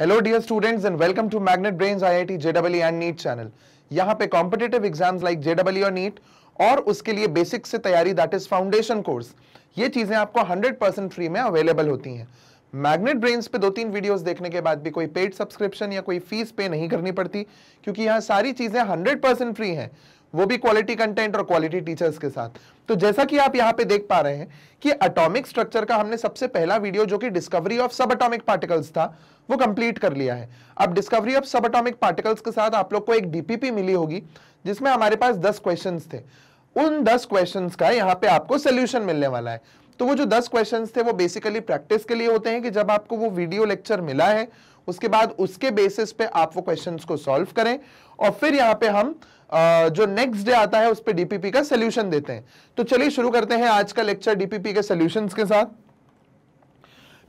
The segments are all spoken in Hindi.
Hello dear students and welcome to Magnet Brains IIT जेडब्ल्यू एंड नीट चैनल यहाँ पे कॉम्पिटेटिव एग्जाम्स लाइक जेडब्ल्यू और नीट और उसके लिए बेसिक से तैयारी दैट इज फाउंडेशन कोर्स ये चीज़ें आपको 100 परसेंट फ्री में अवेलेबल होती हैं मैग्नेट ब्रेन्स पे दो तीन वीडियोस देखने के बाद भी कोई पेड सब्सक्रिप्शन या कोई फीस पे नहीं करनी पड़ती क्योंकि यहाँ सारी चीज़ें हंड्रेड फ्री हैं वो भी क्वालिटी कंटेंट और क्वालिटी टीचर्स के साथ तो जैसा कि आप यहां पे देख पा रहे हैं कि अटोमिक स्ट्रक्चर का हमने सबसे पहला वीडियो जो कि discovery of subatomic particles था वो कंप्लीट कर लिया है अब discovery of subatomic particles के साथ आप लोग को एक डीपीपी मिली होगी जिसमें हमारे पास दस क्वेश्चन थे उन दस क्वेश्चन का यहाँ पे आपको सोल्यूशन मिलने वाला है तो वो जो दस क्वेश्चन थे वो बेसिकली प्रैक्टिस के लिए होते हैं कि जब आपको वो वीडियो लेक्चर मिला है उसके बाद उसके बेसिस पे आप वो क्वेश्चंस को सॉल्व करें और फिर यहाँ पे हम जो नेक्स्ट डे आता है उस पर डीपीपी का सोल्यूशन देते हैं तो चलिए शुरू करते हैं आज का लेक्चर डीपीपी के सोल्यूशन के साथ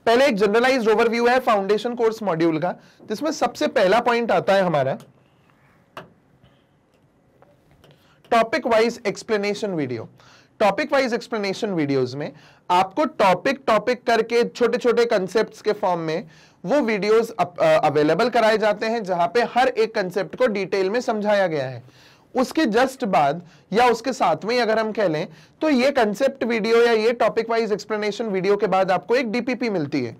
पहले एक जनरलाइज ओवरव्यू है फाउंडेशन कोर्स मॉड्यूल का जिसमें सबसे पहला पॉइंट आता है हमारा topic wise explanation video topic wise explanation videos में आपको टॉपिक टॉपिक करके छोटे छोटे कंसेप्ट के फॉर्म में वो वीडियोस अवेलेबल कराए जाते हैं जहां पे हर एक कंसेप्ट को डिटेल में समझाया गया है उसके जस्ट बाद या उसके साथ में अगर हम कह लें तो ये कंसेप्ट वीडियो या ये टॉपिक वाइज एक्सप्लेनेशन वीडियो के बाद आपको एक डीपीपी मिलती है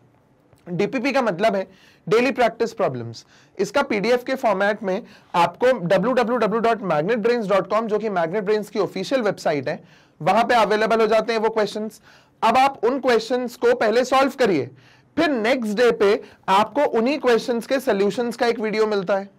डीपीपी का मतलब है डेली प्रैक्टिस प्रॉब्लम्स इसका पीडीएफ के फॉर्मेट में आपको www.magnetbrains.com जो कि मैग्नेट ब्रेन्स की ऑफिशियल वेबसाइट है वहां पे अवेलेबल हो जाते हैं वो क्वेश्चंस अब आप उन क्वेश्चंस को पहले सॉल्व करिए फिर नेक्स्ट डे पे आपको उन्हीं क्वेश्चंस के सोल्यूशंस का एक वीडियो मिलता है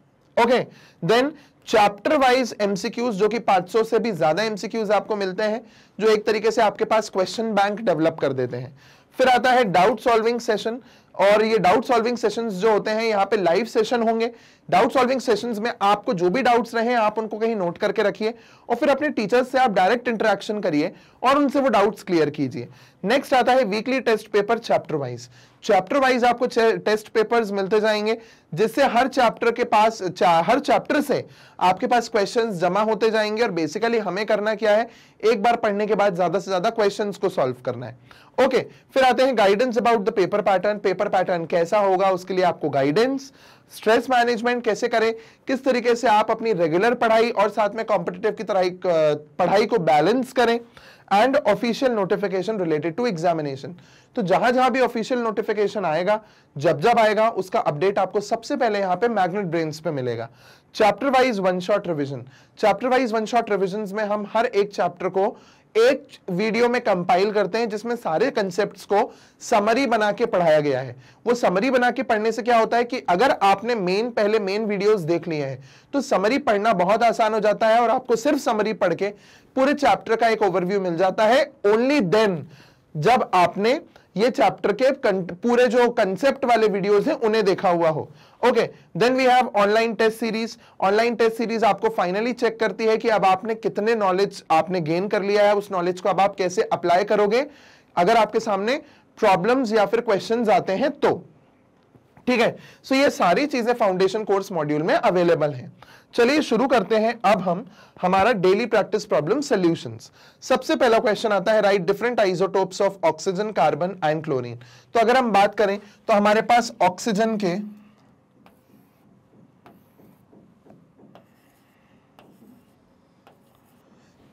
okay okay, then chapter wise MCQs जो कि 500 से भी ज्यादा एमसीक्यूज आपको मिलते हैं जो एक तरीके से आपके पास क्वेश्चन बैंक डेवलप कर देते हैं फिर आता है डाउट सॉल्विंग सेशन और ये डाउट सॉल्विंग सेशंस जो होते हैं यहाँ पे लाइव सेशन होंगे डाउट सॉल्विंग सेशंस में आपको जो भी डाउट्स रहे आप उनको कहीं नोट करके रखिए और फिर अपने टीचर्स से आप डायरेक्ट इंटरेक्शन करिए और उनसे वो डाउट्स क्लियर कीजिए नेक्स्ट आता है weekly test paper chapter wise chapter wise आपको टेस्ट पेपर्स मिलते जाएंगे जिससे हर चैप्टर के पास हर चैप्टर से आपके पास क्वेश्चंस जमा होते जाएंगे और बेसिकली हमें करना क्या है एक बार पढ़ने के बाद ज्यादा से ज्यादा क्वेश्चंस को सॉल्व करना है ओके okay, फिर आते हैं guidance about the paper pattern paper pattern कैसा होगा उसके लिए आपको गाइडेंस स्ट्रेस मैनेजमेंट कैसे करें किस तरीके से आप अपनी रेगुलर पढ़ाई और साथ में कॉम्पिटेटिव की तरह पढ़ाई को बैलेंस करें and official notification related to examination तो जहां जहां भी ऑफिशियल नोटिफिकेशन आएगा जब जब आएगा उसका अपडेट आपको सबसे पहले यहां पे मैग्नेट ब्रेन्स पे मिलेगा chapter wise one shot revision chapter wise one shot revision में हम हर एक चैप्टर को एक वीडियो में कंपाइल करते हैं जिसमें सारे कंसेप्ट को समरी बना के पढ़ाया गया है वो समरी बना के पढ़ने से क्या होता है कि अगर आपने मेन पहले मेन वीडियोस देख लिए हैं तो समरी पढ़ना बहुत आसान हो जाता है और आपको सिर्फ समरी पढ़ के पूरे चैप्टर का एक ओवरव्यू मिल जाता है ओनली देन जब आपने ये चैप्टर के पूरे जो कंसेप्ट वाले वीडियोस हैं उन्हें देखा हुआ हो okay then we have online test series online test series आपको फाइनली चेक करती है कि अब आपने कितने नॉलेज आपने गेन कर लिया है उस नॉलेज को अब आप कैसे अप्लाई करोगे अगर आपके सामने प्रॉब्लम्स या फिर क्वेश्चंस आते हैं तो ठीक है सो so ये सारी चीजें फाउंडेशन कोर्स मॉड्यूल में अवेलेबल हैं चलिए शुरू करते हैं अब हम हमारा डेली प्रैक्टिस प्रॉब्लम सॉल्यूशंस सबसे पहला क्वेश्चन आता है write different isotopes of oxygen carbon and chlorine तो अगर हम बात करें तो हमारे पास ऑक्सीजन के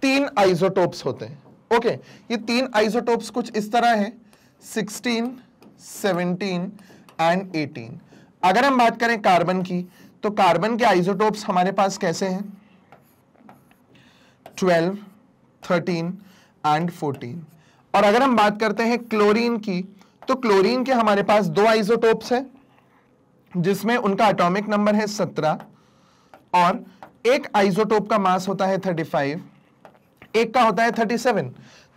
तीन आइसोटोप्स होते हैं ओके ये तीन आइसोटोप्स कुछ इस तरह है 16, 17 एंड 18 अगर हम बात करें कार्बन की तो कार्बन के आइसोटोप्स हमारे पास कैसे हैं 12, 13 एंड 14 और अगर हम बात करते हैं क्लोरीन की तो क्लोरीन के हमारे पास दो आइसोटोप्स हैं जिसमें उनका एटॉमिक नंबर है 17 और एक आइसोटोप का मास होता है 35 एक का होता है थर्टी सेवन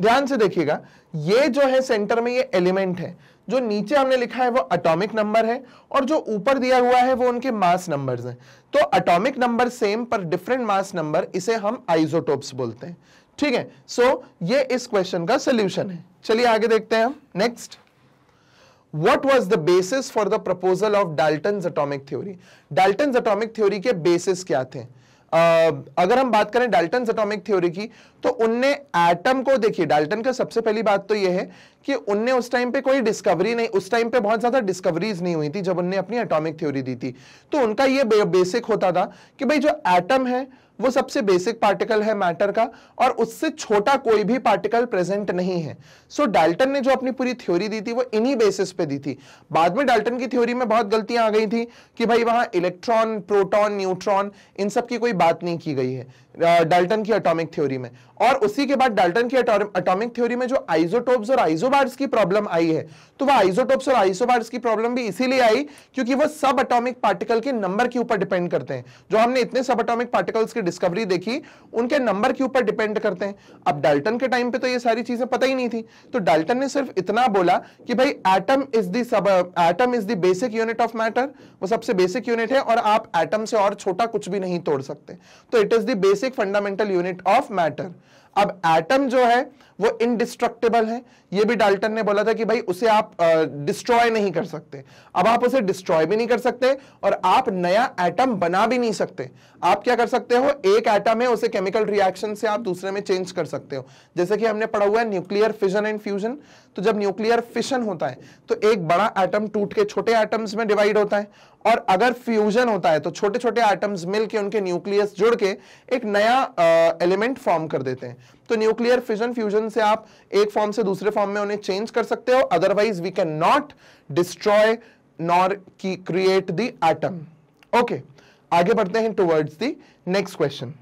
ध्यान से देखिएगा ये जो है सेंटर में ये एलिमेंट है जो नीचे हमने लिखा है वो अटोमिक नंबर है और जो ऊपर दिया हुआ है वो उनके मास नंबर्स हैं तो अटोमिक नंबर सेम पर डिफरेंट मास नंबर इसे हम आइसोटोप्स बोलते हैं ठीक है सो so, ये इस क्वेश्चन का सोल्यूशन है चलिए आगे देखते हैं हम next what was the basis for the proposal of Dalton atomic theory Dalton atomic theory के बेसिस क्या थे अगर हम बात करें डाल्टन एटॉमिक थ्योरी की तो उनने एटम को देखिए डाल्टन का सबसे पहली बात तो यह है कि उनने उस टाइम पे कोई डिस्कवरी नहीं उस टाइम पे बहुत ज़्यादा डिस्कवरीज नहीं हुई थी जब उनने अपनी एटॉमिक थ्योरी दी थी तो उनका ये बेसिक होता था कि भाई जो एटम है वो सबसे बेसिक पार्टिकल है मैटर का और उससे छोटा कोई भी पार्टिकल प्रेजेंट नहीं है सो so, डाल्टन ने जो अपनी पूरी थ्योरी दी थी वो इन्हीं बेसिस पे दी थी बाद में डाल्टन की थ्योरी में बहुत गलतियां आ गई थी कि भाई वहां इलेक्ट्रॉन प्रोटॉन न्यूट्रॉन इन सब की कोई बात नहीं की गई है डाल्टन की एटॉमिक थ्योरी में और उसी के बाद डाल्टन की एटॉमिक थ्योरी में जो आइसोटोप्स और आइसोबार्स की प्रॉब्लम आई है तो वह आइसोटोप्स और आइसोबार्स की प्रॉब्लम भी इसीलिए आई क्योंकि वह सब एटॉमिक पार्टिकल के नंबर के ऊपर डिपेंड करते हैं जो हमने इतने सब एटॉमिक पार्टिकल्स की डिस्कवरी देखी उनके नंबर के ऊपर डिपेंड करते हैं अब डाल्टन के टाइम पे तो ये सारी चीजें पता ही नहीं थी तो डाल्टन ने सिर्फ इतना बोला कि भाई atom is the sub atom is the basic unit of matter वो सबसे बेसिक यूनिट है और आप एटम से और छोटा कुछ भी नहीं तोड़ सकते तो it is the basic basic fundamental unit of matter अब एटम जो है वो इनडिस्ट्रक्टेबल है ये भी डाल्टन ने बोला था कि भाई उसे आप डिस्ट्रॉय uh, नहीं कर सकते अब आप उसे डिस्ट्रॉय भी नहीं कर सकते और आप नया एटम बना भी नहीं सकते आप क्या कर सकते हो एक एटम है उसे केमिकल रिएक्शन से आप दूसरे में चेंज कर सकते हो जैसे कि हमने पढ़ा हुआ है न्यूक्लियर फिजन एंड फ्यूजन तो जब न्यूक्लियर फिशन होता है तो एक बड़ा एटम टूट के छोटे एटम्स में डिवाइड होता है और अगर फ्यूजन होता है तो छोटे छोटे आइटम्स मिलके उनके न्यूक्लियस जुड़ के एक नया एलिमेंट फॉर्म कर देते हैं तो न्यूक्लियर फ्यूजन फ्यूजन से आप एक फॉर्म से दूसरे फॉर्म में उन्हें चेंज कर सकते हो otherwise we can not destroy nor की क्रिएट द एटम ओके आगे बढ़ते हैं towards the next question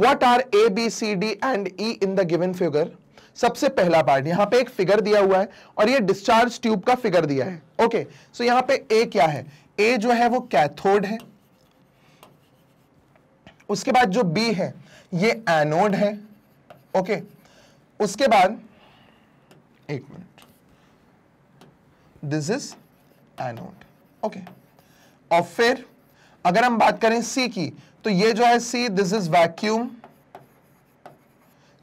what are A B C D and E in the given figure सबसे पहला पार्ट यहां पे एक फिगर दिया हुआ है और ये डिस्चार्ज ट्यूब का फिगर दिया है ओके सो so यहाँ पे ए क्या है ए जो है वो कैथोड है उसके बाद जो बी है ये एनोड है ओके उसके बाद एक minute this is anode okay और फिर अगर हम बात करें सी की तो ये जो है सी दिस इज वैक्यूम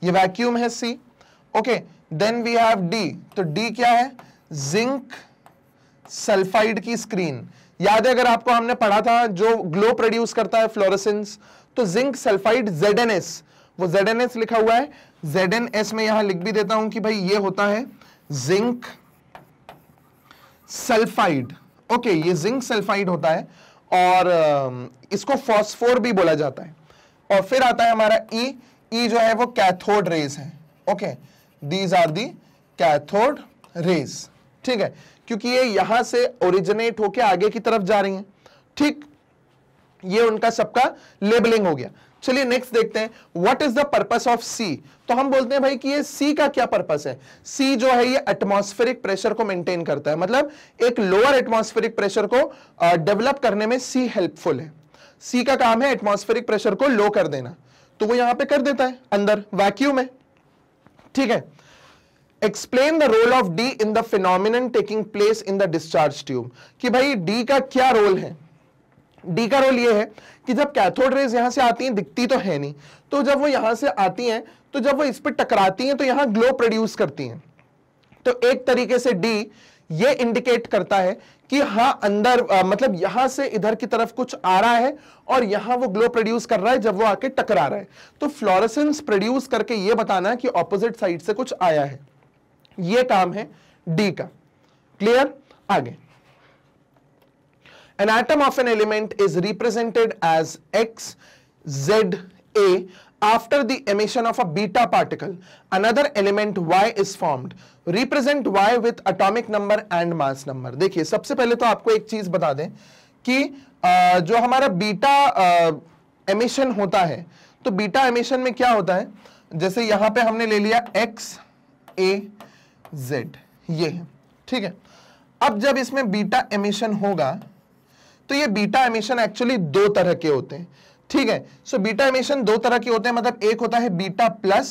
ये वैक्यूम है C okay then we have D तो डी क्या है जिंक सल्फाइड की स्क्रीन याद है अगर आपको हमने पढ़ा था जो ग्लो प्रोड्यूस करता है फ्लोरोसेंस तो जिंक सल्फाइड ZnS वो ZnS लिखा हुआ है ZnS में यहां लिख भी देता हूं कि भाई ये होता है जिंक सल्फाइड ओके ये जिंक सल्फाइड होता है और इसको फॉस्फोर भी बोला जाता है और फिर आता है हमारा ई e, ई e जो है वो कैथोड रेज है okay okay. These are the cathode rays ठीक है क्योंकि ये यहां से ओरिजिनेट होके आगे की तरफ जा रही हैं ठीक ये उनका सबका लेबलिंग हो गया चलिए नेक्स्ट देखते हैं what is the purpose of C तो हम बोलते हैं भाई कि ये सी का क्या पर्पस है सी जो है ये एटमॉस्फेरिक प्रेशर को मेंटेन करता है मतलब एक लोअर एटमॉस्फेरिक प्रेशर को डेवलप uh, करने में सी हेल्पफुल है सी का काम है एटमॉस्फेरिक प्रेशर को लो कर देना तो वो यहां पे कर देता है अंदर वैक्यूम है ठीक है explain the role of D in the phenomenon taking place in the discharge tube कि भाई डी का क्या रोल है डी का रोल ये है कि जब कैथोड रेज यहां से आती हैं दिखती तो है नहीं तो जब वो यहां से आती हैं तो जब वो इस पर टकराती हैं तो यहां ग्लो प्रोड्यूस करती हैं तो एक तरीके से डी ये इंडिकेट करता है कि हाँ अंदर आ, मतलब यहां से इधर की तरफ कुछ आ रहा है और यहां वो ग्लो प्रोड्यूस कर रहा है जब वो आके टकरा रहा है तो फ्लोरेसेंस प्रोड्यूस करके ये बताना है कि ऑपोजिट साइड से कुछ आया है ये काम है डी का क्लियर आगे an atom of an element is represented as X Z A after the emission of a beta particle, another element Y is formed. Represent Y with atomic number and mass number. देखिए सबसे पहले तो आपको एक चीज बता दें कि आ, जो हमारा बीटा एमिशन होता है तो बीटा एमिशन में क्या होता है जैसे यहां पे हमने ले लिया एक्स ए जेड ये है ठीक है अब जब इसमें बीटा एमिशन होगा तो ये बीटा एमिशन एक्चुअली दो तरह के होते हैं ठीक है सो बीटा इमेशन दो तरह के होते हैं मतलब एक होता है बीटा प्लस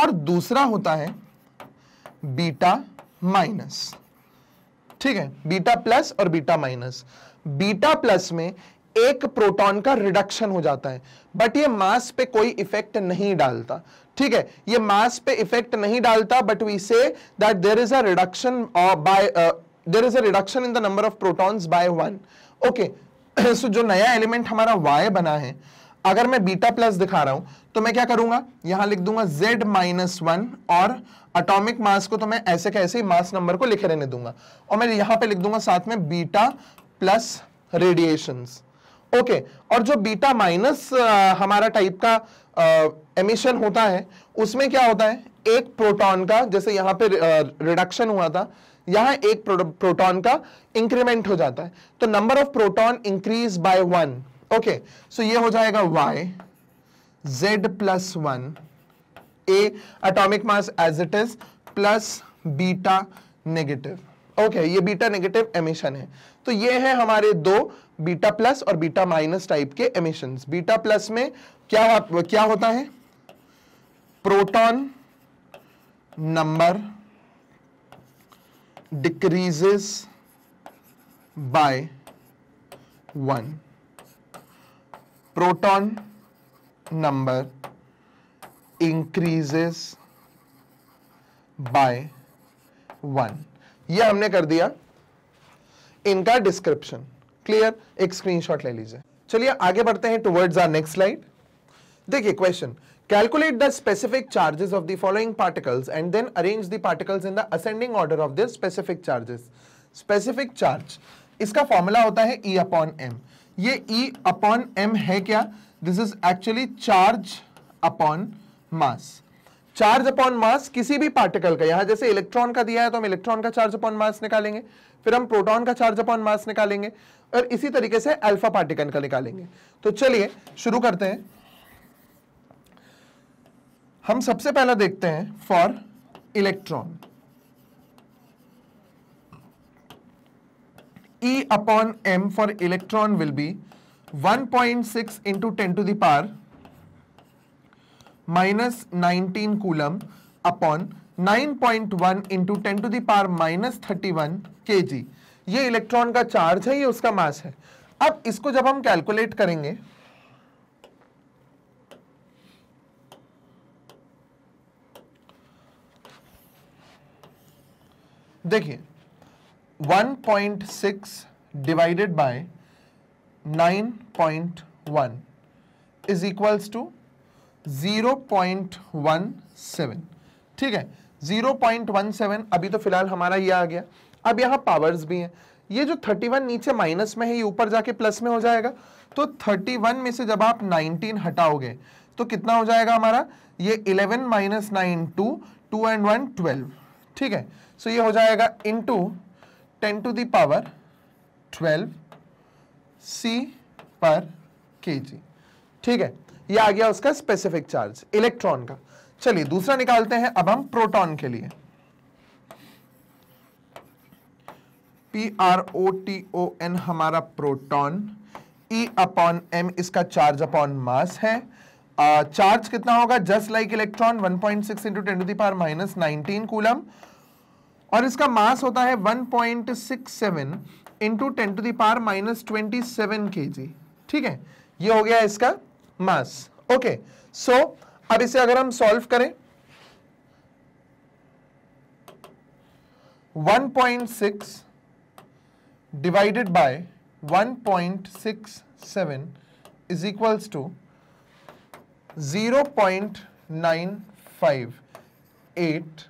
और दूसरा होता है बीटा माइनस ठीक है बीटा प्लस और बीटा माइनस बीटा प्लस में एक प्रोटॉन का रिडक्शन हो जाता है बट ये मास पे कोई इफेक्ट नहीं डालता ठीक है ये मास पे इफेक्ट नहीं डालता but we say that there is a reduction by there is a reduction in the number of protons by one okay so जो नया एलिमेंट हमारा वाई बना है अगर मैं बीटा प्लस दिखा रहा हूं तो मैं क्या करूंगा यहां लिख दूंगा जेड माइनस वन और अटोमिक मास को तो मैं ऐसे कैसे मास नंबर को लिखे रहने दूंगा और मैं यहां पे लिख दूंगा साथ में बीटा प्लस रेडिएशन ओके और जो बीटा माइनस हमारा टाइप का एमिशन होता है उसमें क्या होता है एक प्रोटॉन का जैसे यहां पे रिडक्शन हुआ था यहां एक प्रोटॉन का इंक्रीमेंट हो जाता है तो number of proton increase by one okay so ये हो जाएगा Y Z plus one A atomic mass as it is plus beta negative okay okay, ये बीटा नेगेटिव एमिशन है तो ये है हमारे दो बीटा प्लस और बीटा माइनस टाइप के एमिशन बीटा प्लस में क्या क्या होता है proton number decreases by 1 proton number increases by 1 ये हमने कर दिया इनका डिस्क्रिप्शन क्लियर एक स्क्रीनशॉट ले लीजिए चलिए आगे बढ़ते हैं टुवर्ड्स आर नेक्स्ट स्लाइड देखिए question Calculate the specific charges of the following particles and then arrange the particles in the ascending order of their specific charges. Specific charge. इसका फॉर्मूला होता है E अपॉन M. ये E अपॉन M है क्या this is actually charge upon mass charge upon mass किसी भी पार्टिकल का यहां जैसे इलेक्ट्रॉन का दिया है तो हम इलेक्ट्रॉन का चार्ज अपॉन मास निकालेंगे फिर हम प्रोटॉन का चार्ज अपॉन मास निकालेंगे और इसी तरीके से अल्फा पार्टिकल का निकालेंगे तो चलिए शुरू करते हैं हम सबसे पहला देखते हैं for electron E upon m for electron will be 1.6 into 10 to the power minus 19 coulomb upon 9.1 into 10 to the power minus 31 kg. ये इलेक्ट्रॉन का चार्ज है ये उसका मास है अब इसको जब हम कैलकुलेट करेंगे देखिए 1.6 divided by 9.1 is equals to 0.17 ठीक है 0.17 अभी तो फिलहाल हमारा ये आ गया अब यहां पावर्स भी हैं ये जो 31 नीचे माइनस में है ये ऊपर जाके प्लस में हो जाएगा तो 31 में से जब आप 19 हटाओगे तो कितना हो जाएगा हमारा ये 11 minus nine two two and one twelve ठीक है सो so ये हो जाएगा two ten to the power twelve C per K G ठीक है ये आ गया उसका स्पेसिफिक चार्ज इलेक्ट्रॉन का चलिए दूसरा निकालते हैं अब हम प्रोटॉन के लिए P R O T O N हमारा प्रोटॉन ई अपॉन एम इसका चार्ज अपॉन मास है चार्ज uh, कितना होगा just like electron 1.6 point six into ten to the power minus nineteen coulomb और इसका मास होता है 1.67 point six seven into ten to the power minus twenty seven K G ठीक है ये हो गया इसका मास ओके सो अब इसे अगर हम सॉल्व करें 1.6 divided by 1.67 is equals to eight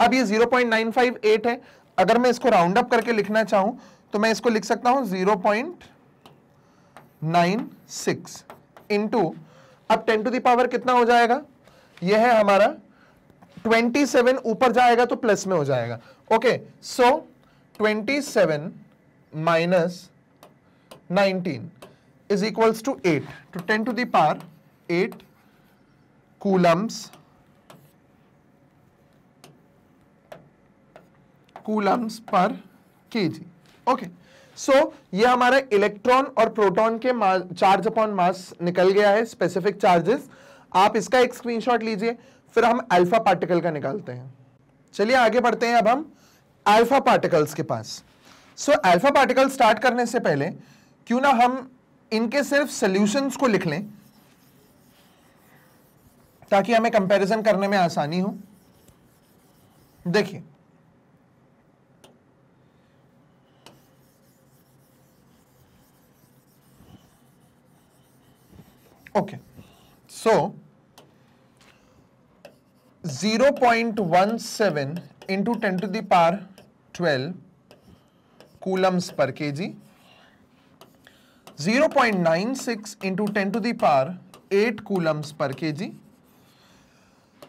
अब ये 0.958 है अगर मैं इसको राउंड अप करके लिखना चाहूं तो मैं इसको लिख सकता हूं 0.96 इनटू अब 10 टू दावर कितना हो जाएगा ये है हमारा 27 ऊपर जाएगा तो प्लस में हो जाएगा okay so 27 minus nineteen is equals to eight two ten to the power eight coulombs coulombs per KG okay so ये हमारा इलेक्ट्रॉन और प्रोटॉन के चार्ज अपॉन मास निकल गया है स्पेसिफिक चार्जेस आप इसका एक स्क्रीनशॉट लीजिए फिर हम अल्फा पार्टिकल का निकालते हैं चलिए आगे बढ़ते हैं अब हम अल्फा पार्टिकल्स के पास सो अल्फा पार्टिकल स्टार्ट करने से पहले क्यों ना हम इनके सिर्फ सोल्यूशंस को लिख लें ताकि हमें कंपैरिजन करने में आसानी हो देखिए Okay. So, 0.17 into 10 to the power 12 coulombs per kg. 0.96 into 10 to the power 8 coulombs per kg.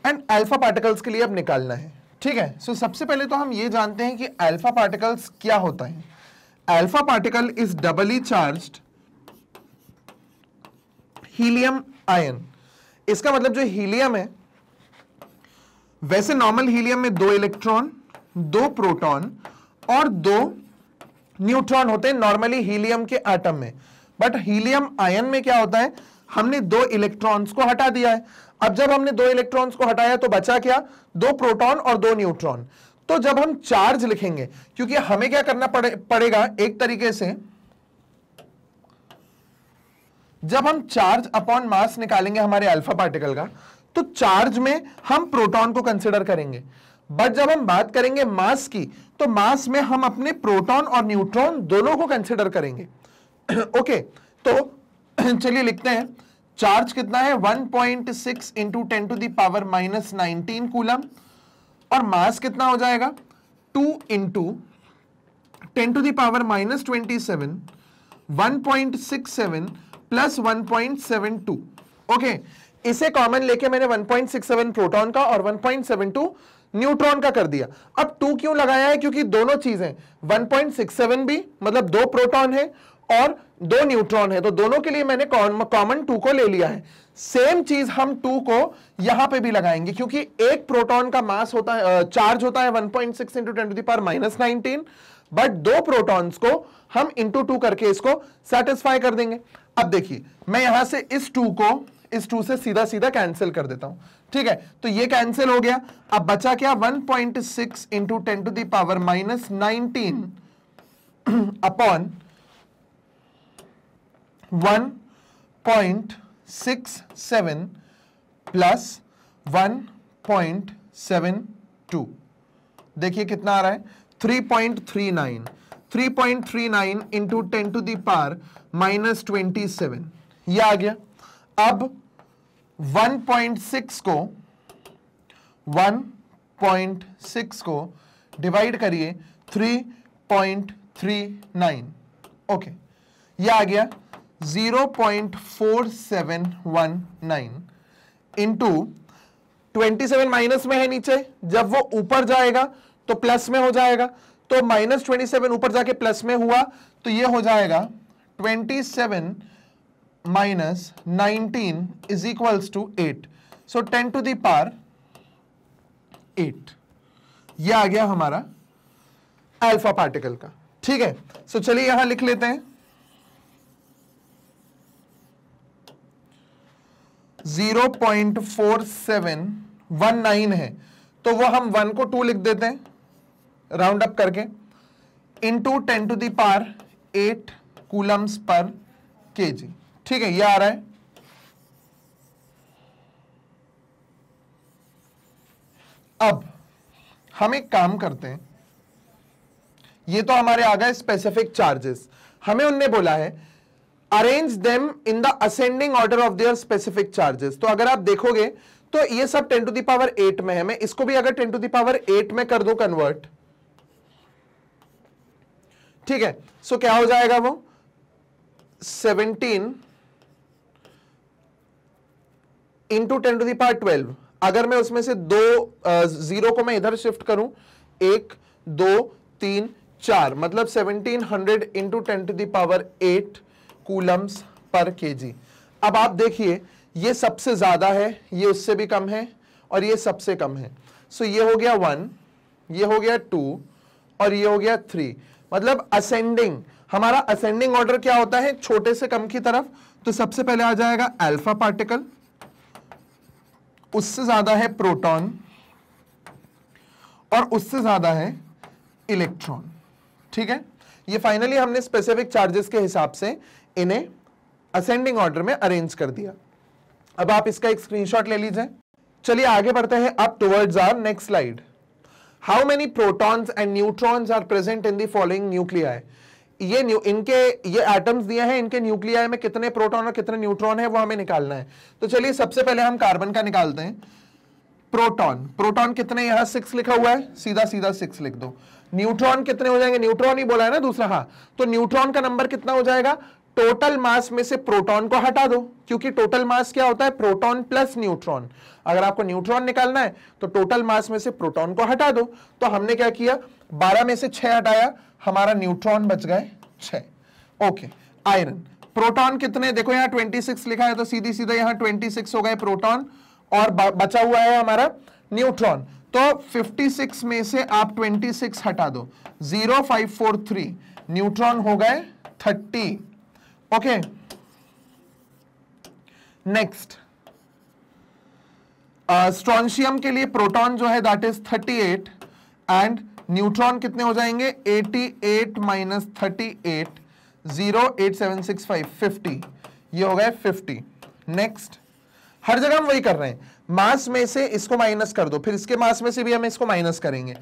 And alpha particles के लिए अब निकालना है ठीक है सो so, सबसे पहले तो हम ये जानते हैं कि अल्फा पार्टिकल्स क्या होता है alpha particle is doubly charged helium ion इसका मतलब जो हीलियम है वैसे नॉर्मल हीलियम में दो इलेक्ट्रॉन दो प्रोटॉन और दो न्यूट्रॉन होते हैं नॉर्मली हीलियम के आटम में बट हीलियम आयन में क्या होता है हमने दो इलेक्ट्रॉन्स को हटा दिया है अब जब हमने दो इलेक्ट्रॉन्स को हटाया तो बचा क्या दो प्रोटॉन और दो न्यूट्रॉन तो जब हम चार्ज लिखेंगे क्योंकि हमें क्या करना पड़े, पड़ेगा एक तरीके से जब हम चार्ज अपॉन मास निकालेंगे हमारे अल्फा पार्टिकल का तो चार्ज में हम प्रोटॉन को कंसिडर करेंगे बट जब हम बात करेंगे मास की तो मास में हम अपने प्रोटॉन और न्यूट्रॉन दोनों को कंसिडर करेंगे ओके तो चलिए लिखते हैं चार्ज कितना है 1.6 point six into ten to the power minus nineteen coulomb और मास कितना हो जाएगा 2 into ten to the power minus twenty seven one plus one point seven two okay इसे कॉमन लेके मैंने one point six seven proton का और one point seven two neutron का कर दिया अब टू क्यों लगाया है क्योंकि दोनों चीजें वन पॉइंट सिक्स सेवन भी मतलब दो प्रोटोन है और दो न्यूट्रॉन है तो दोनों के लिए मैंने कॉमन टू को ले लिया है सेम चीज हम टू को यहां पे भी लगाएंगे क्योंकि एक प्रोटॉन का मास होता है चार्ज होता है 1.6 point six into ten power minus nineteen but दो प्रोटॉन्स को हम इंटू टू करके इसको सेटिस्फाई कर देंगे अब देखिए मैं यहां से इस टू को इस टू से सीधा सीधा कैंसिल कर देता हूं ठीक है तो ये कैंसिल हो गया अब बचा क्या 1.6 point six into ten to the power minus nineteen upon one point six seven plus one point seven two देखिए कितना आ रहा है three point three nine 3.39 into ten to power minus twenty seven यह आ गया अब 1.6 को 1.6 को डिवाइड करिए 3.39 ओके यह आ गया 0.4719 इंटू 27 माइनस में है नीचे जब वो ऊपर जाएगा तो प्लस में हो जाएगा तो माइनस ट्वेंटी सेवन ऊपर जाके प्लस में हुआ तो ये हो जाएगा twenty seven minus nineteen is equals to eight so ten to the power eight ये आ गया हमारा अल्फा पार्टिकल का ठीक है सो so, चलिए यहां लिख लेते हैं zero point four seven one nine है तो वो हम वन को टू लिख देते हैं राउंड अप करके two ten to the power eight coulombs per K G ठीक है ये आ रहा है अब हम एक काम करते हैं ये तो हमारे आ गए स्पेसिफिक चार्जेस हमें उनने बोला है arrange them in the ascending order of their specific charges तो अगर आप देखोगे तो ये सब टेन टू दावर एट में है मैं इसको भी अगर टेन टू दावर एट में कर दो कन्वर्ट ठीक है सो so, क्या हो जाएगा वो seventeen into ten to the power twelve अगर मैं उसमें से दो जीरो को मैं इधर शिफ्ट करूं एक दो तीन चार मतलब seventeen hundred into ten to the power eight coulombs per KG अब आप देखिए ये सबसे ज़्यादा है ये उससे भी कम है और ये सबसे कम है सो so, ये हो गया वन ये हो गया टू और ये हो गया थ्री मतलब असेंडिंग हमारा असेंडिंग ऑर्डर क्या होता है छोटे से कम की तरफ तो सबसे पहले आ जाएगा अल्फा पार्टिकल उससे ज्यादा है प्रोटॉन और उससे ज्यादा है इलेक्ट्रॉन ठीक है ये फाइनली हमने स्पेसिफिक चार्जेस के हिसाब से इन्हें असेंडिंग ऑर्डर में अरेंज कर दिया अब आप इसका एक स्क्रीनशॉट ले लीजिए चलिए आगे बढ़ते हैं अब towards our next slide how many protons and neutrons are present in the following nuclei ये इनके ये एटम्स दिए हैं इनके न्यूक्लिया में कितने प्रोटॉन और कितने न्यूट्रॉन है वो हमें निकालना है तो चलिए सबसे पहले हम कार्बन का निकालते हैं प्रोटॉन प्रोटॉन कितने यहां सिक्स लिखा हुआ है सीधा सीधा सिक्स लिख दो न्यूट्रॉन कितने हो जाएंगे न्यूट्रॉन ही बोला है ना दूसरा हाँ तो न्यूट्रॉन का नंबर कितना हो जाएगा टोटल मास में से प्रोटॉन को हटा दो क्योंकि टोटल मास क्या होता है प्रोटॉन प्लस न्यूट्रॉन अगर आपको न्यूट्रॉन निकालना है तो टोटल मास में से प्रोटॉन को हटा दो तो हमने क्या किया बारह में से छह हटाया हमारा न्यूट्रॉन बच गए 6 ओके आयरन प्रोटॉन कितने देखो यहां ट्वेंटी सिक्स लिखा है तो सीधी सीधा ट्वेंटी सिक्स हो गए प्रोटॉन और बचा हुआ है हमारा न्यूट्रॉन तो 56 में से आप 26 हटा दो 0543 न्यूट्रॉन हो गए थर्टी ओके नेक्स्ट स्ट्रॉन्शियम के लिए प्रोटॉन जो है दैट इज 38 एंड न्यूट्रॉन कितने हो जाएंगे 88 minus thirty eight zero eight seven six five fifty ये हो गए 50 नेक्स्ट हर जगह हम वही कर रहे हैं मास में से इसको माइनस कर दो फिर इसके मास में से भी हम इसको माइनस करेंगे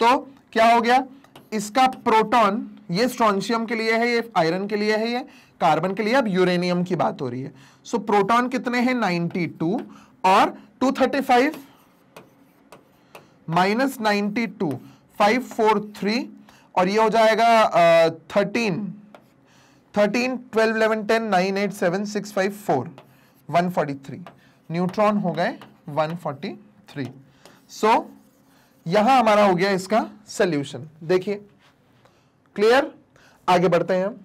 तो क्या हो गया इसका प्रोटॉन ये स्ट्रॉन्शियम के लिए है ये आयरन के लिए है ये कार्बन के लिए अब यूरेनियम की बात हो रही है सो so, प्रोटॉन कितने हैं 92 और 235 माइनस नाइनटी 543 और ये हो जाएगा thirteen thirteen twelve eleven ten nine eight seven six five four one forty three neutron हो गए वन फोर्टी थ्री सो यहां हमारा हो गया इसका सोल्यूशन देखिए क्लियर आगे बढ़ते हैं हम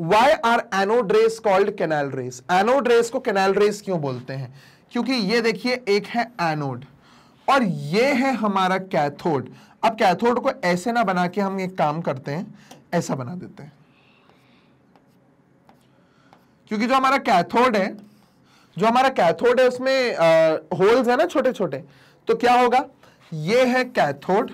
why are anode rays called canal rays anode rays को कैनाल रेस क्यों बोलते हैं क्योंकि ये देखिए एक है एनोड और ये है हमारा कैथोड अब कैथोड को ऐसे ना बना के हम एक काम करते हैं ऐसा बना देते हैं क्योंकि जो हमारा कैथोड है जो हमारा कैथोड है उसमें होल्स है ना छोटे छोटे तो क्या होगा ये है कैथोड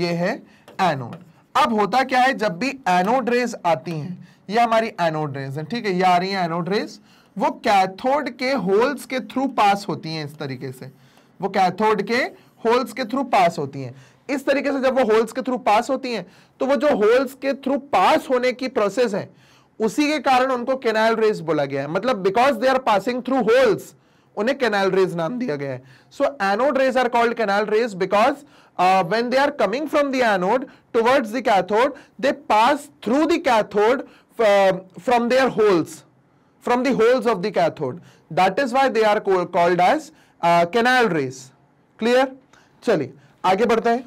ये है एनोड अब होता क्या है जब भी एनोड्रेज आती हैं ये हमारी एनोड्रेज है ठीक है ये आ रही है एनोड्रेज वो कैथोड के होल्स के थ्रू पास होती हैं इस तरीके से वो कैथोड के होल्स के थ्रू पास होती हैं इस तरीके से जब वो होल्स के थ्रू पास होती हैं तो वो जो होल्स के थ्रू पास होने की प्रोसेस है उसी के कारण उनको केनाइल रेज बोला गया है मतलब because they are passing through holes उन्हें कैनाल रेज नाम दिया गया है so anode rays are called canal rays because when they are coming from the anode towards the cathode they pass through the cathode from their holes from the holes of the cathode that is why they are called as canal rays clear चलिए आगे बढ़ते हैं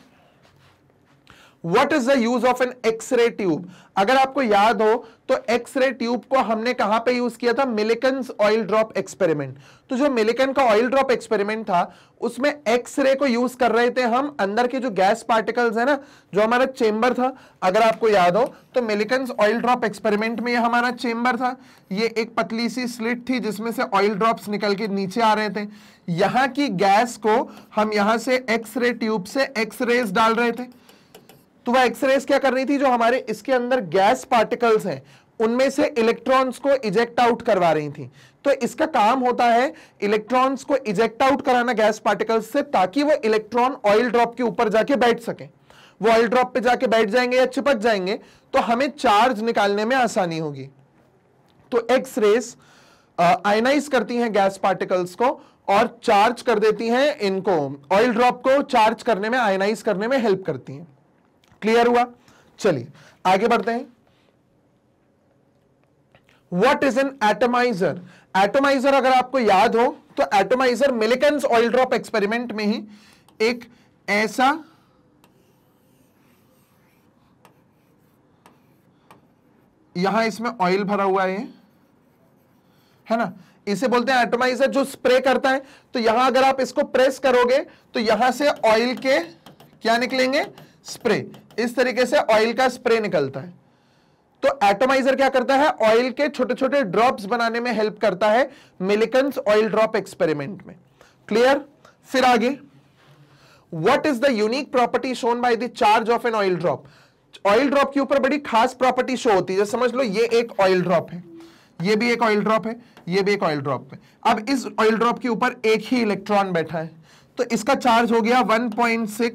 what is the use of an x ray tube अगर आपको याद हो तो एक्सरे ट्यूब को हमने कहां पे यूज किया था मिलिकन ऑयल ड्रॉप एक्सपेरिमेंट तो जो मिलिकन का ऑयल ड्रॉप एक्सपेरिमेंट था उसमें एक्सरे को यूज कर रहे थे हम अंदर के जो गैस पार्टिकल्स है ना जो हमारा चेंबर था अगर आपको याद हो तो मिलिकन ऑयल ड्रॉप एक्सपेरिमेंट में ये हमारा चेंबर था ये एक पतली सी स्लिट थी जिसमें से ऑयल ड्रॉप्स निकल के नीचे आ रहे थे यहां की गैस को हम यहां से एक्सरे ट्यूब से एक्सरेज डाल रहे थे तो वह एक्सरेज क्या कर रही थी जो हमारे इसके अंदर गैस पार्टिकल्स हैं उनमें से इलेक्ट्रॉन्स को इजेक्ट आउट करवा रही थी तो इसका काम होता है इलेक्ट्रॉन्स को इजेक्ट आउट कराना गैस पार्टिकल्स से ताकि वो इलेक्ट्रॉन ऑयल ड्रॉप के ऊपर जाके बैठ सके वो ऑयल ड्रॉप पे जाके बैठ जाएंगे या चिपक जाएंगे तो हमें चार्ज निकालने में आसानी होगी तो एक्स रेस आयनाइज करती हैं गैस पार्टिकल्स को और चार्ज कर देती हैं इनको ऑयल ड्रॉप को चार्ज करने में आयनाइज करने में हेल्प करती हैं क्लियर हुआ चलिए आगे बढ़ते हैं what is an atomizer atomizer अगर आपको याद हो तो atomizer Millikan's oil drop experiment में ही एक ऐसा यहां इसमें ऑयल भरा हुआ है है ना इसे बोलते हैं एटोमाइजर जो स्प्रे करता है तो यहां अगर आप इसको प्रेस करोगे तो यहां से ऑयल के क्या निकलेंगे स्प्रे इस तरीके से ऑयल का स्प्रे निकलता है तो एटोमाइजर क्या करता है ऑयल के छोटे छोटे ड्रॉप्स बनाने में हेल्प करता है मिलिकन्स ऑयल ड्रॉप एक्सपेरिमेंट में क्लियर फिर आगे what is the unique property shown by the charge of an oil drop oil drop के ऊपर बड़ी खास प्रॉपर्टी शो होती है समझ लो ये एक ऑयल ड्रॉप है ये भी एक ऑयल ड्रॉप है ये भी एक ऑयल ड्रॉप है अब इस ऑयल ड्रॉप के ऊपर एक ही इलेक्ट्रॉन बैठा है तो इसका चार्ज हो गया 1.6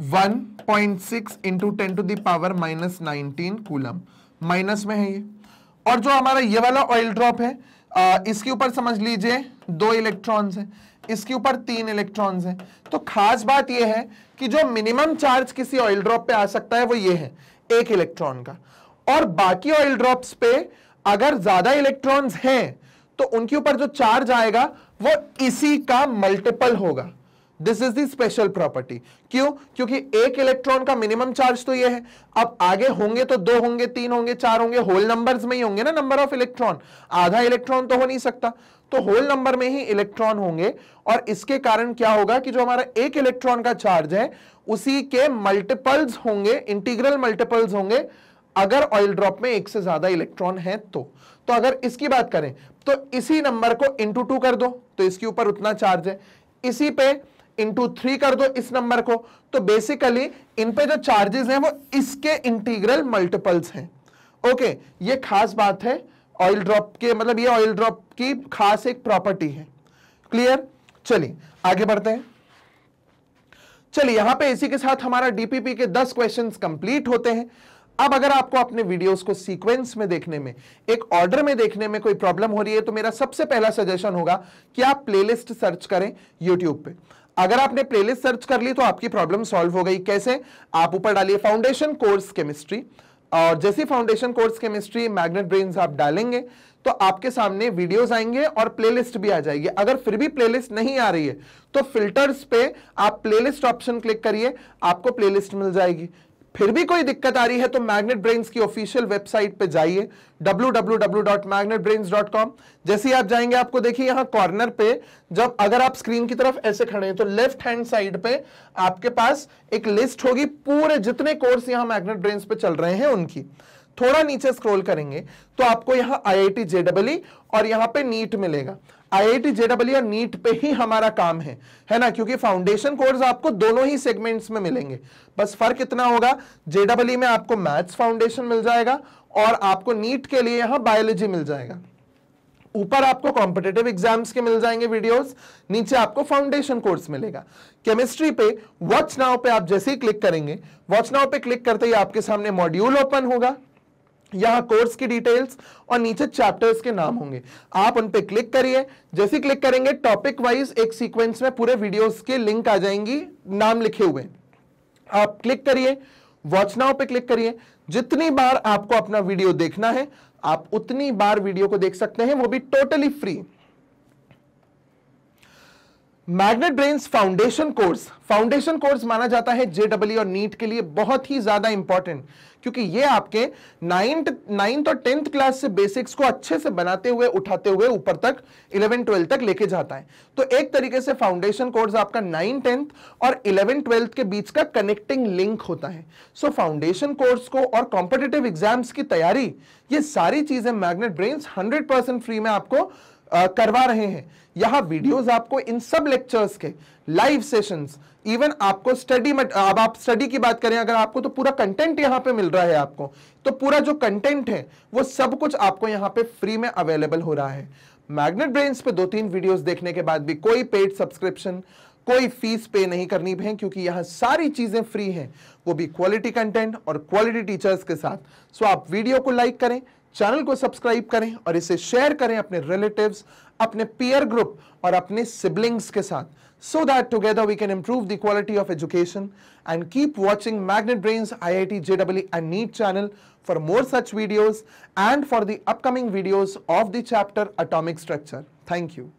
1.6 into 10 to the power minus minus nineteen minus minus में है ये और जो हमारा ये वाला ऑयल ड्रॉप है आ, इसके ऊपर समझ लीजिए दो इलेक्ट्रॉन्स हैं इसके ऊपर तीन इलेक्ट्रॉन्स हैं तो खास बात यह है कि जो मिनिमम चार्ज किसी ऑयल ड्रॉप पे आ सकता है वो ये है एक इलेक्ट्रॉन का और बाकी ऑयल ड्रॉप्स पे अगर ज्यादा इलेक्ट्रॉन्स हैं तो उनके ऊपर जो चार्ज आएगा वो इसी का मल्टीपल होगा this is the special property क्यों क्योंकि एक इलेक्ट्रॉन का मिनिमम चार्ज तो ये है अब आगे होंगे तो दो होंगे तीन होंगे चार होंगे होल नंबर्स में ही होंगे ना नंबर ऑफ इलेक्ट्रॉन आधा इलेक्ट्रॉन तो हो नहीं सकता तो होल नंबर में ही इलेक्ट्रॉन होंगे और इसके कारण क्या होगा कि जो हमारा एक इलेक्ट्रॉन का चार्ज है उसी के मल्टीपल्स होंगे इंटीग्रल मल्टीपल्स होंगे अगर ऑयल ड्रॉप में एक से ज्यादा इलेक्ट्रॉन है तो तो अगर इसकी बात करें तो इसी नंबर को इंटू टू कर दो तो इसके ऊपर उतना चार्ज है इसी पे इंटू थ्री कर दो इस नंबर को तो बेसिकली इन पे जो चार्जेस हैं वो इसके इंटीग्रल मल्टीपल्स हैं ओके ये खास बात है ऑयल ड्रॉप के मतलब ये ऑयल ड्रॉप की खास एक प्रॉपर्टी है क्लियर चलिए आगे बढ़ते हैं चलिए यहां पे इसी के साथ हमारा डीपीपी के 10 क्वेश्चंस कंप्लीट होते हैं अब अगर आपको अपने वीडियोस को सीक्वेंस में देखने में एक ऑर्डर में देखने में कोई प्रॉब्लम हो रही है तो मेरा सबसे पहला सजेशन होगा कि आप प्लेलिस्ट सर्च करें यूट्यूब पे अगर आपने प्लेलिस्ट सर्च कर ली तो आपकी प्रॉब्लम सॉल्व हो गई कैसे आप ऊपर डालिए फाउंडेशन कोर्स केमिस्ट्री और जैसे foundation course chemistry Magnet Brain आप डालेंगे तो आपके सामने वीडियोस आएंगे और प्लेलिस्ट भी आ जाएगी अगर फिर भी प्लेलिस्ट नहीं आ रही है तो फिल्टर्स पे आप प्लेलिस्ट ऑप्शन क्लिक करिए आपको प्लेलिस्ट मिल जाएगी फिर भी कोई दिक्कत आ रही है तो मैग्नेट ब्रेन्स की ऑफिशियल वेबसाइट पे जाइए www.magnetbrains.com जैसे ही आप जाएंगे आपको देखिए यहां कॉर्नर पे जब अगर आप स्क्रीन की तरफ ऐसे खड़े हैं तो लेफ्ट हैंड साइड पे आपके पास एक लिस्ट होगी पूरे जितने कोर्स यहाँ मैग्नेट ब्रेन्स पे चल रहे हैं उनकी थोड़ा नीचे स्क्रॉल करेंगे तो आपको यहां आई आई टी और यहाँ पे नीट मिलेगा आईआईटी जेडब्ल्यू या नीट पे ही हमारा काम है है ना क्योंकि फाउंडेशन कोर्स आपको दोनों ही सेगमेंट्स में मिलेंगे बस फर्क इतना होगा जेडब्ल्यू में आपको मैथ्स फाउंडेशन मिल जाएगा और आपको नीट के लिए यहाँ बायोलॉजी मिल जाएगा ऊपर आपको कॉम्पिटेटिव एग्जाम्स के मिल जाएंगे वीडियोस नीचे आपको फाउंडेशन कोर्स मिलेगा केमिस्ट्री पे वॉच नाउ पे आप जैसे ही क्लिक करेंगे वॉच नाउ पे क्लिक करते ही आपके सामने मॉड्यूल ओपन होगा यहाँ कोर्स की डिटेल्स और नीचे चैप्टर्स के नाम होंगे आप उन पर क्लिक करिए जैसे क्लिक करेंगे टॉपिक वाइज एक सीक्वेंस में पूरे वीडियोस के लिंक आ जाएंगी नाम लिखे हुए आप क्लिक करिए वॉच नाउ पे क्लिक करिए जितनी बार आपको अपना वीडियो देखना है आप उतनी बार वीडियो को देख सकते हैं वो भी totally free Magnet Brains foundation course foundation course माना जाता है जेडब्ल्यू e और नीट के लिए बहुत ही ज्यादा इंपॉर्टेंट क्योंकि ये आपके नाइन्थ नाइन्थ और टेंथ क्लास से बेसिक्स को अच्छे से बनाते हुए उठाते हुए ऊपर तक इलेवन ट्वेल्थ तक लेके जाता है तो एक तरीके से फाउंडेशन कोर्स आपका नाइन टेंथ और इलेवन ट्वेल्थ के बीच का कनेक्टिंग लिंक होता है सो फाउंडेशन कोर्स को और कॉम्पिटेटिव एग्जाम्स की तैयारी ये सारी चीजें मैग्नेट ब्रेन्स हंड्रेड फ्री में आपको करवा रहे हैं यहाँ वीडियोस आपको इन सब लेक्चर्स के लाइव सेशंस इवन आपको स्टडी में अब आप स्टडी की बात करें अगर आपको तो पूरा कंटेंट यहाँ पे मिल रहा है आपको तो पूरा जो कंटेंट है वो सब कुछ आपको यहाँ पे फ्री में अवेलेबल हो रहा है मैग्नेट ब्रेन्स पे दो तीन वीडियोस देखने के बाद भी कोई पेड सब्सक्रिप्शन कोई फीस पे नहीं करनी है क्योंकि यहां सारी चीज़ें फ्री हैं वो भी क्वालिटी कंटेंट और क्वालिटी टीचर्स के साथ सो आप वीडियो को लाइक करें चैनल को सब्सक्राइब करें और इसे शेयर करें अपने रिलेटिव अपने पियर ग्रुप और अपने सिबलिंग्स के साथ so that together we can improve the quality of education and keep watching Magnet Brains I I T जेडब्ल्यू and NEET channel for more such videos and for the upcoming videos of the chapter atomic structure thank you